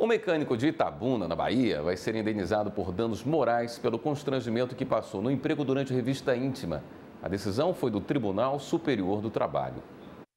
O mecânico de Itabuna, na Bahia, vai ser indenizado por danos morais pelo constrangimento que passou no emprego durante a revista íntima. A decisão foi do Tribunal Superior do Trabalho.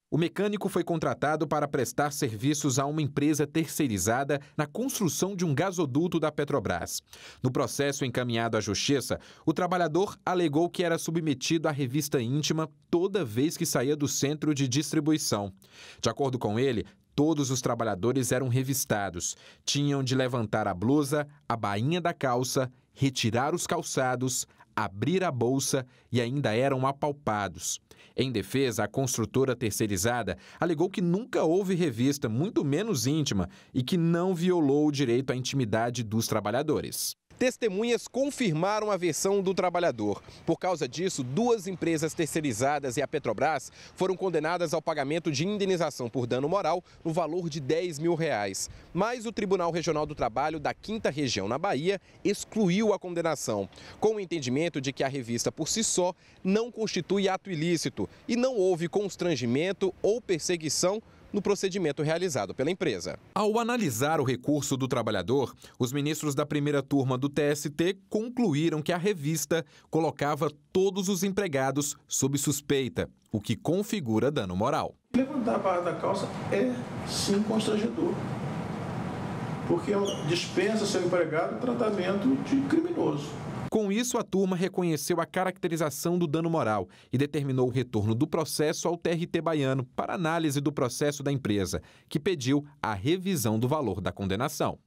O mecânico foi contratado para prestar serviços a uma empresa terceirizada na construção de um gasoduto da Petrobras. No processo encaminhado à Justiça, o trabalhador alegou que era submetido à revista íntima toda vez que saía do centro de distribuição. De acordo com ele, Todos os trabalhadores eram revistados. Tinham de levantar a blusa, a bainha da calça, retirar os calçados, abrir a bolsa e ainda eram apalpados. Em defesa, a construtora terceirizada alegou que nunca houve revista, muito menos íntima, e que não violou o direito à intimidade dos trabalhadores. Testemunhas confirmaram a versão do trabalhador. Por causa disso, duas empresas terceirizadas e a Petrobras foram condenadas ao pagamento de indenização por dano moral no valor de 10 mil reais. Mas o Tribunal Regional do Trabalho da 5 Região, na Bahia, excluiu a condenação, com o entendimento de que a revista por si só não constitui ato ilícito e não houve constrangimento ou perseguição no procedimento realizado pela empresa. Ao analisar o recurso do trabalhador, os ministros da primeira turma do TST concluíram que a revista colocava todos os empregados sob suspeita, o que configura dano moral. Levantar a barra da calça é sim constrangedor, porque é dispensa seu empregado tratamento de criminoso. Com isso, a turma reconheceu a caracterização do dano moral e determinou o retorno do processo ao TRT baiano para análise do processo da empresa, que pediu a revisão do valor da condenação.